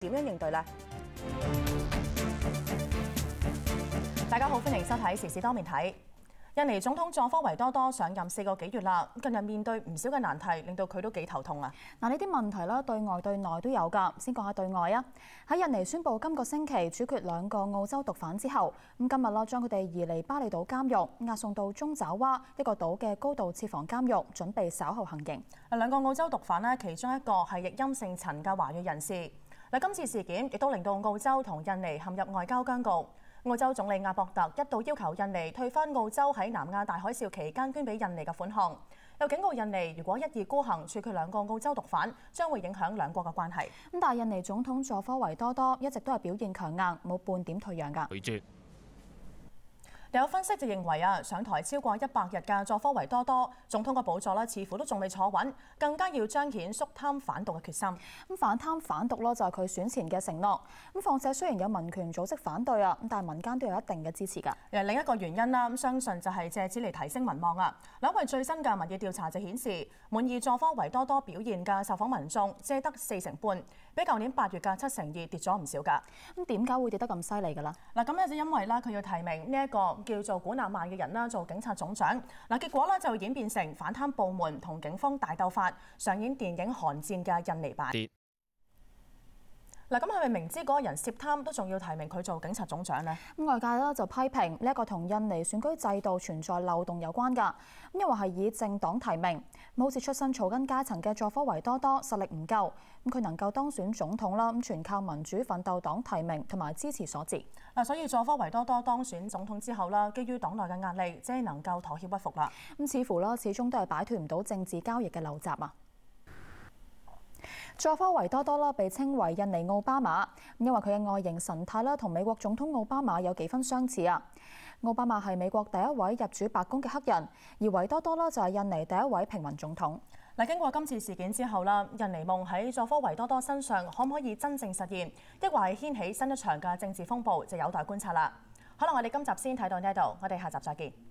点样应对呢？大家好，欢迎收睇《时事多面睇》。印尼总统佐科维多多上任四个几月啦，近日面对唔少嘅难题，令到佢都几头痛啊。嗱，呢啲问题啦，对外对内都有噶。先讲下对外啊。喺印尼宣布今个星期处决两个澳洲毒贩之后，咁今日啦，将佢哋移嚟巴厘岛监狱押送到中爪哇一个岛嘅高度设防监狱，准备稍后行刑。两个澳洲毒贩呢，其中一个系译阴性陈嘅华裔人士。嗱，今次事件亦都令到澳洲同印尼陷入外交僵局。澳洲总理阿博特一度要求印尼退翻澳洲喺南亚大海啸期間捐俾印尼嘅款项，又警告印尼如果一意孤行，處決兩個澳洲毒贩，將會影響兩國嘅關係。咁但系印尼總統佐科維多多一直都係表現強硬，冇半點退讓㗎。有分析就認為啊，上台超過一百日嘅佐科維多多，總統嘅寶座咧，似乎都仲未坐穩，更加要彰顯肅貪反毒嘅決心。咁反貪反毒咯，就係佢選前嘅承諾。咁況且雖然有民權組織反對啊，咁但係民間都有一定嘅支持㗎。又另一個原因啦，咁相信就係借此嚟提升民望啊。兩位最新嘅民意調查就顯示，滿意佐科維多多表現嘅受訪民眾，只得四成半，比舊年八月嘅七成二跌咗唔少㗎。咁點解會跌得咁犀利㗎啦？嗱，咁有就因為啦，佢要提名呢一個。叫做古纳曼嘅人啦，做警察总长。嗱，结果咧就演变成反贪部门同警方大斗法，上演电影《寒战》嘅印尼版。嗱，咁佢咪明知嗰個人涉貪，都仲要提名佢做警察總長呢？咁外界咧就批評呢一個同印尼選舉制度存在漏洞有關㗎。咁因為係以政黨提名，好似出身草根階層嘅佐科維多多實力唔夠，咁佢能夠當選總統啦。咁全靠民主奮鬥黨提名同埋支持所致。嗱，所以佐科維多多當選總統之後啦，基於黨內嘅壓力，只係能夠妥協屈服啦。咁似乎啦，始終都係擺脱唔到政治交易嘅陋習啊！佐科维多多啦，被称为印尼奥巴马，因为佢嘅外形神态啦，同美国总统奥巴马有几分相似啊。奥巴马系美国第一位入主白宫嘅黑人，而维多多啦就系印尼第一位平民总统。嗱，经过今次事件之后啦，印尼梦喺佐科维多多身上可唔可以真正实现，抑或系掀起新一场嘅政治风暴，就有待观察啦。好啦，我哋今集先睇到呢一度，我哋下集再见。